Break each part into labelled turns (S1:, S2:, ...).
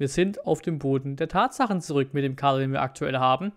S1: Wir sind auf dem Boden der Tatsachen zurück mit dem Kader, den wir aktuell haben.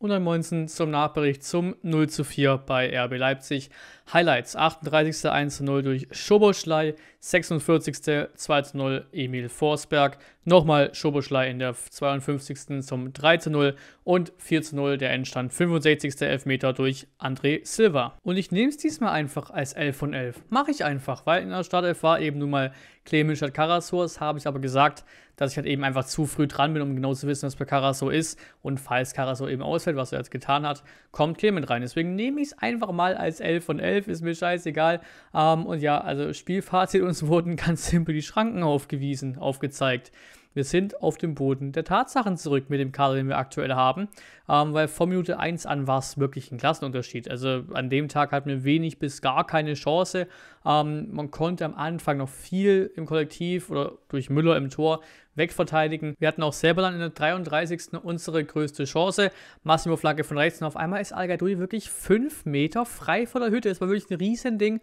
S1: Und dann Moinsen zum Nachbericht zum 0 zu 4 bei RB Leipzig. Highlights: 38. 1 0 durch Schoboschlei, 46. 2 0 Emil Forsberg, nochmal Schoboschlei in der 52. zum 3 0 und 4 0 der Endstand 65. Elfmeter durch André Silva. Und ich nehme es diesmal einfach als 11 von 11. Mache ich einfach, weil in der Startelf war eben nun mal Clemens statt Karasors, habe ich aber gesagt, dass ich halt eben einfach zu früh dran bin, um genau zu wissen, was bei Karaso ist. Und falls Karaso eben ausfällt, was er jetzt getan hat, kommt Clement rein. Deswegen nehme ich es einfach mal als 11 von 11. 11, ist mir scheißegal. Ähm, und ja, also Spielfazit, uns wurden ganz simpel die Schranken aufgewiesen, aufgezeigt. Wir sind auf dem Boden der Tatsachen zurück mit dem Kader, den wir aktuell haben, ähm, weil von Minute 1 an war es wirklich ein Klassenunterschied. Also an dem Tag hatten wir wenig bis gar keine Chance. Ähm, man konnte am Anfang noch viel im Kollektiv oder durch Müller im Tor wegverteidigen. Wir hatten auch selber dann in der 33. unsere größte Chance. Massimo Flagge von rechts und auf einmal ist al wirklich 5 Meter frei vor der Hütte. Das war wirklich ein Riesending.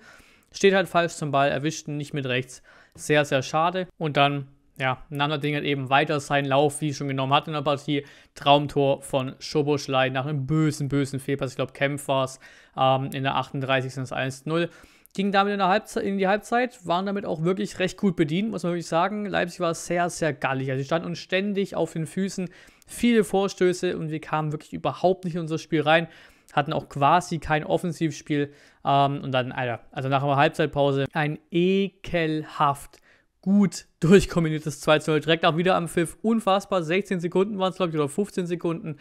S1: Steht halt falsch zum Ball, erwischten nicht mit rechts. Sehr, sehr schade. Und dann ja, nahm das Ding halt eben weiter seinen Lauf, wie es schon genommen hat in der Partie. Traumtor von Schoboschlei nach einem bösen, bösen Fehlpass. Ich glaube, Kempf war es ähm, in der 38. das 1-0. Ging damit in, der Halbzeit, in die Halbzeit, waren damit auch wirklich recht gut bedient, muss man wirklich sagen. Leipzig war sehr, sehr gallig. Also, sie standen uns ständig auf den Füßen, viele Vorstöße und wir kamen wirklich überhaupt nicht in unser Spiel rein hatten auch quasi kein Offensivspiel. Ähm, und dann, Alter, also nach einer Halbzeitpause ein ekelhaft gut durchkombiniertes 2 0. Direkt auch wieder am Pfiff. Unfassbar. 16 Sekunden waren es, glaube ich, oder 15 Sekunden.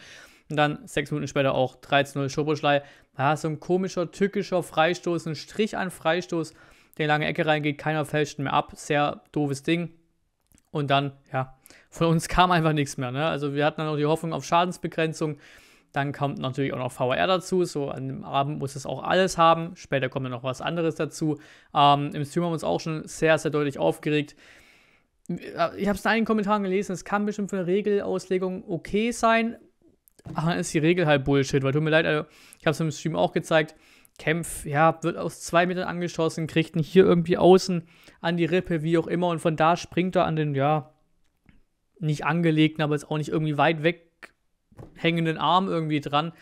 S1: Und dann sechs Minuten später auch 3 0 Schoboschlei. Ja, so ein komischer, tückischer Freistoß, ein Strich an Freistoß, der in lange Ecke reingeht. Keiner fälscht mehr ab. Sehr doofes Ding. Und dann, ja, von uns kam einfach nichts mehr. Ne? Also wir hatten dann noch die Hoffnung auf Schadensbegrenzung. Dann kommt natürlich auch noch VR dazu. So an dem Abend muss es auch alles haben. Später kommt dann noch was anderes dazu. Ähm, Im Stream haben wir uns auch schon sehr, sehr deutlich aufgeregt. Äh, ich habe es in einigen Kommentaren gelesen, es kann bestimmt für eine Regelauslegung okay sein. Aber dann ist die Regel halt Bullshit, weil tut mir leid, also, ich habe es im Stream auch gezeigt. Kämpf, ja, wird aus zwei Metern angeschossen, kriegt ihn hier irgendwie außen an die Rippe, wie auch immer, und von da springt er an den, ja, nicht angelegten, aber ist auch nicht irgendwie weit weg hängenden Arm irgendwie dran.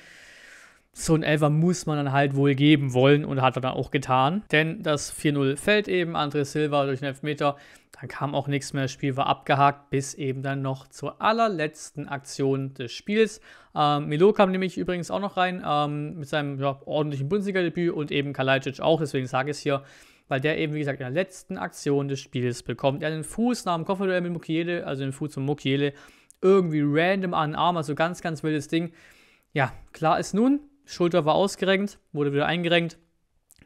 S1: So ein Elfer muss man dann halt wohl geben wollen und hat er dann auch getan. Denn das 4-0 fällt eben, André Silva durch den Elfmeter. Dann kam auch nichts mehr, das Spiel war abgehakt, bis eben dann noch zur allerletzten Aktion des Spiels. Ähm, Milo kam nämlich übrigens auch noch rein ähm, mit seinem ja, ordentlichen Bundesliga-Debüt und eben Kalajdzic auch, deswegen sage ich es hier, weil der eben, wie gesagt, in der letzten Aktion des Spiels bekommt er den Fuß nach dem Kopfduell mit Mukiele, also den Fuß zum Mukiele irgendwie random an den Arm, also ganz, ganz wildes Ding. Ja, klar ist nun, Schulter war ausgerenkt, wurde wieder eingerenkt.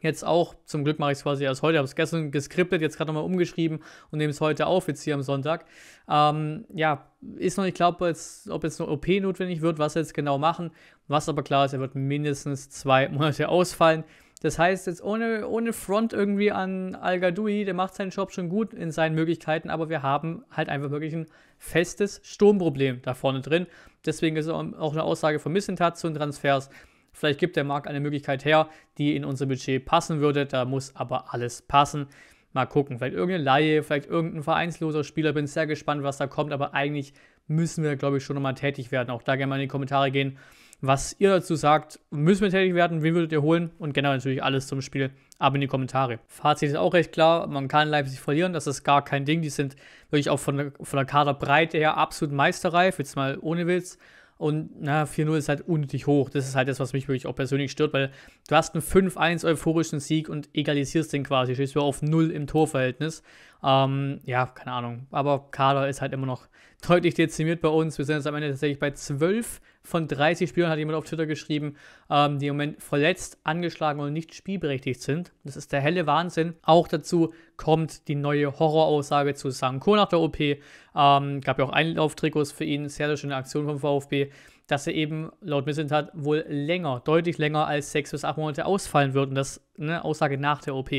S1: Jetzt auch, zum Glück mache ich es quasi erst heute, habe es gestern geskriptet, jetzt gerade nochmal umgeschrieben und nehme es heute auf, jetzt hier am Sonntag. Ähm, ja, ist noch nicht klar, ob jetzt, ob jetzt eine OP notwendig wird, was sie jetzt genau machen. Was aber klar ist, er wird mindestens zwei Monate ausfallen. Das heißt, jetzt ohne, ohne Front irgendwie an al Gadoui, der macht seinen Job schon gut in seinen Möglichkeiten, aber wir haben halt einfach wirklich ein festes Sturmproblem da vorne drin. Deswegen ist auch eine Aussage von Missentat zu den Transfers. Vielleicht gibt der Markt eine Möglichkeit her, die in unser Budget passen würde. Da muss aber alles passen. Mal gucken. Vielleicht irgendeine Laie, vielleicht irgendein vereinsloser Spieler. Bin sehr gespannt, was da kommt. Aber eigentlich müssen wir, glaube ich, schon nochmal tätig werden. Auch da gerne mal in die Kommentare gehen was ihr dazu sagt. Müssen wir tätig werden? Wen würdet ihr holen? Und generell natürlich alles zum Spiel ab in die Kommentare. Fazit ist auch recht klar, man kann Leipzig verlieren, das ist gar kein Ding. Die sind wirklich auch von der, von der Kaderbreite her absolut meisterreif, jetzt mal ohne Witz. Und na, 4-0 ist halt unnötig hoch. Das ist halt das, was mich wirklich auch persönlich stört, weil du hast einen 5-1 euphorischen Sieg und egalisierst den quasi. Stehst du auf 0 im Torverhältnis. Ähm, ja, keine Ahnung. Aber Kader ist halt immer noch deutlich dezimiert bei uns. Wir sind jetzt am Ende tatsächlich bei 12 von 30 Spielern, hat jemand auf Twitter geschrieben, ähm, die im Moment verletzt, angeschlagen und nicht spielberechtigt sind. Das ist der helle Wahnsinn. Auch dazu kommt die neue Horroraussage zu Sanko nach der OP. Ähm, gab ja auch Einlauftrikots für ihn, sehr, sehr schöne Aktion vom VfB, dass er eben laut Missentat wohl länger, deutlich länger als sechs bis acht Monate ausfallen wird. Und das eine Aussage nach der OP.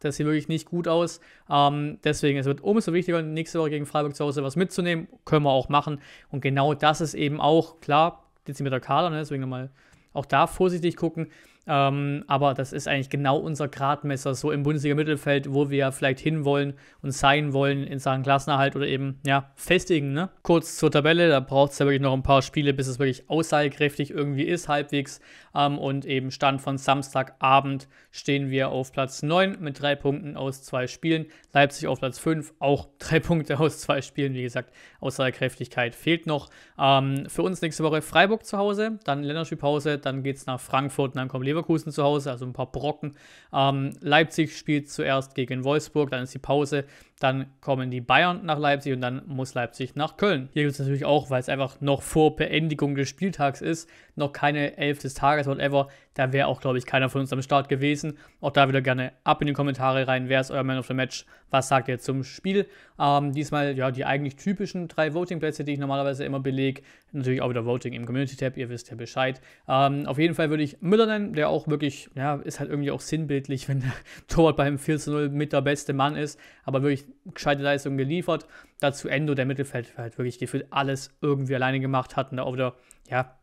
S1: Das sieht wirklich nicht gut aus. Ähm, deswegen, es wird umso wichtiger, nächste Woche gegen Freiburg zu Hause was mitzunehmen. Können wir auch machen. Und genau das ist eben auch klar Dezimeter Kader, ne? deswegen nochmal auch da vorsichtig gucken. Ähm, aber das ist eigentlich genau unser Gradmesser, so im Bundesliga-Mittelfeld, wo wir vielleicht hinwollen und sein wollen in Sachen Klassenerhalt oder eben, ja, festigen. Ne? Kurz zur Tabelle, da braucht es ja wirklich noch ein paar Spiele, bis es wirklich aussagekräftig irgendwie ist, halbwegs. Ähm, und eben Stand von Samstagabend stehen wir auf Platz 9 mit drei Punkten aus zwei Spielen. Leipzig auf Platz 5, auch drei Punkte aus zwei Spielen. Wie gesagt, Aussagekräftigkeit fehlt noch. Ähm, für uns nächste Woche Freiburg zu Hause, dann Länderspielpause, dann geht es nach Frankfurt und dann kommt Leverkusen. Leverkusen zu Hause, also ein paar Brocken. Ähm, Leipzig spielt zuerst gegen Wolfsburg, dann ist die Pause. Dann kommen die Bayern nach Leipzig und dann muss Leipzig nach Köln. Hier gibt es natürlich auch, weil es einfach noch vor Beendigung des Spieltags ist, noch keine Elf des Tages, whatever. Da wäre auch, glaube ich, keiner von uns am Start gewesen. Auch da wieder gerne ab in die Kommentare rein. Wer ist euer Man of the Match? Was sagt ihr zum Spiel? Ähm, diesmal ja die eigentlich typischen drei Voting-Plätze, die ich normalerweise immer belege. Natürlich auch wieder Voting im Community-Tab, ihr wisst ja Bescheid. Ähm, auf jeden Fall würde ich Müller nennen, der auch wirklich, ja, ist halt irgendwie auch sinnbildlich, wenn der Torwart beim 4 0 mit der beste Mann ist. Aber wirklich gescheite Leistung geliefert. Dazu Endo, der Mittelfeld der halt wirklich gefühlt alles irgendwie alleine gemacht hat und da auch wieder, ja,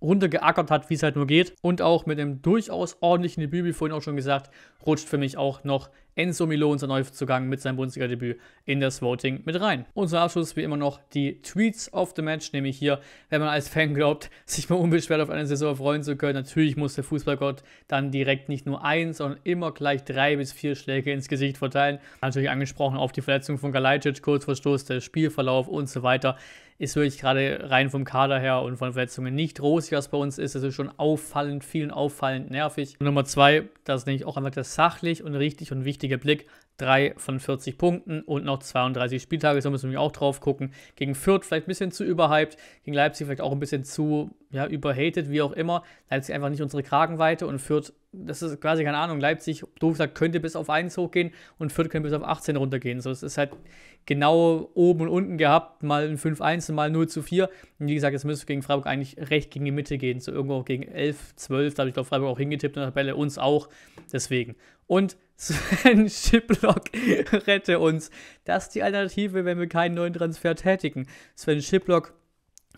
S1: runtergeackert hat, wie es halt nur geht. Und auch mit einem durchaus ordentlichen Debüt, wie vorhin auch schon gesagt, rutscht für mich auch noch Enzo Milo, unser Neuzugang mit seinem Bundesliga-Debüt, in das Voting mit rein. Und zum Abschluss wie immer noch die Tweets of the Match, nämlich hier, wenn man als Fan glaubt, sich mal unbeschwert auf eine Saison freuen zu können. Natürlich muss der Fußballgott dann direkt nicht nur eins, sondern immer gleich drei bis vier Schläge ins Gesicht verteilen. Natürlich angesprochen auf die Verletzung von Galajcic, Kurzverstoß, der Spielverlauf und so weiter ist wirklich gerade rein vom Kader her und von Verletzungen nicht rosig, was bei uns ist. Das ist schon auffallend, vielen auffallend nervig. Und Nummer zwei, das ist nämlich auch einfach das sachlich und richtig und wichtig richtige Blick. 3 von 40 Punkten und noch 32 Spieltage, so müssen wir auch drauf gucken. Gegen Fürth vielleicht ein bisschen zu überhyped, gegen Leipzig vielleicht auch ein bisschen zu ja, überhated, wie auch immer. Leipzig einfach nicht unsere Kragenweite und Fürth, das ist quasi keine Ahnung, Leipzig, doof gesagt, könnte bis auf 1 hochgehen und Fürth könnte bis auf 18 runtergehen. So, es ist halt genau oben und unten gehabt, mal ein 5-1 mal 0 zu 4. Und wie gesagt, es müsste gegen Freiburg eigentlich recht gegen die Mitte gehen, so irgendwo gegen 11, 12, da habe ich glaube Freiburg auch hingetippt in der Tabelle, uns auch, deswegen. Und Sven Schiplock, rette uns. Das ist die Alternative, wenn wir keinen neuen Transfer tätigen. Sven Schiplock,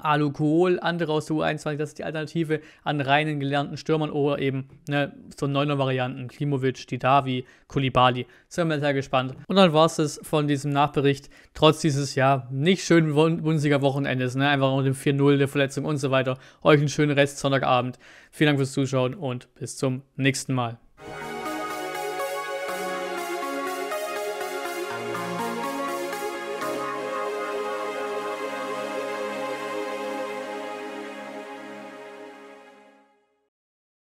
S1: Alu Kohl, andere aus der U21, das ist die Alternative an reinen gelernten Stürmern oder eben ne, so neuner Varianten, Klimovic, Didavi, Kulibali. Sind wir sehr gespannt. Und dann war es das von diesem Nachbericht, trotz dieses, ja, nicht schönen wunsiger wochenendes ne, einfach mit dem 4-0, der Verletzung und so weiter. Euch einen schönen Rest Sonntagabend. Vielen Dank fürs Zuschauen und bis zum nächsten Mal.